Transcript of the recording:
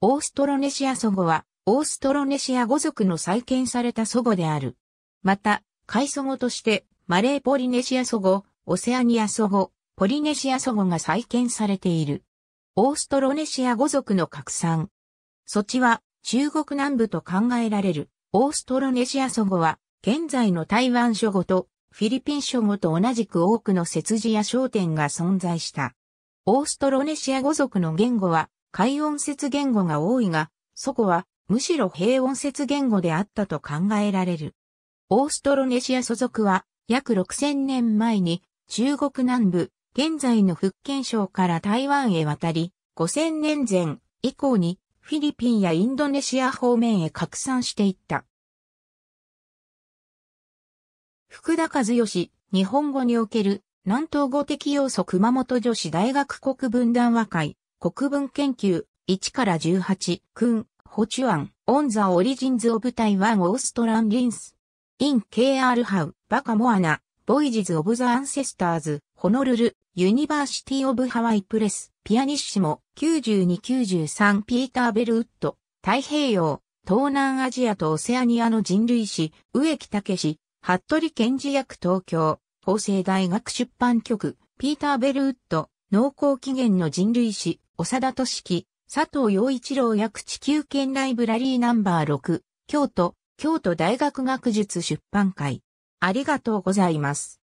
オーストロネシア祖語は、オーストロネシア語族の再建された祖語である。また、海祖語として、マレーポリネシア祖語、オセアニア祖語、ポリネシア祖語が再建されている。オーストロネシア語族の拡散。措置は、中国南部と考えられる、オーストロネシア祖語は、現在の台湾諸語と、フィリピン諸語と同じく多くの節字や焦点が存在した。オーストロネシア語族の言語は、海音節言語が多いが、そこはむしろ平音節言語であったと考えられる。オーストロネシア所属は約6000年前に中国南部、現在の福建省から台湾へ渡り、5000年前以降にフィリピンやインドネシア方面へ拡散していった。福田和義、日本語における南東語的要素熊本女子大学国分断和解、国文研究、1から18、君、ホチュアン、オンザオリジンズオブタイワンオーストランリンス。イン KR ハウ、バカモアナ、ボイジズオブザアンセスターズ、ホノルル、ユニバーシティオブハワイプレス、ピアニッシモ、9293ピーター・ベルウッド、太平洋、東南アジアとオセアニアの人類史、植木武史、服部健治役東京、法政大学出版局、ピーター・ベルウッド、農耕起源の人類史、長田敏樹、佐藤洋一郎役地球圏ライブラリーナンバー6、京都、京都大学学術出版会。ありがとうございます。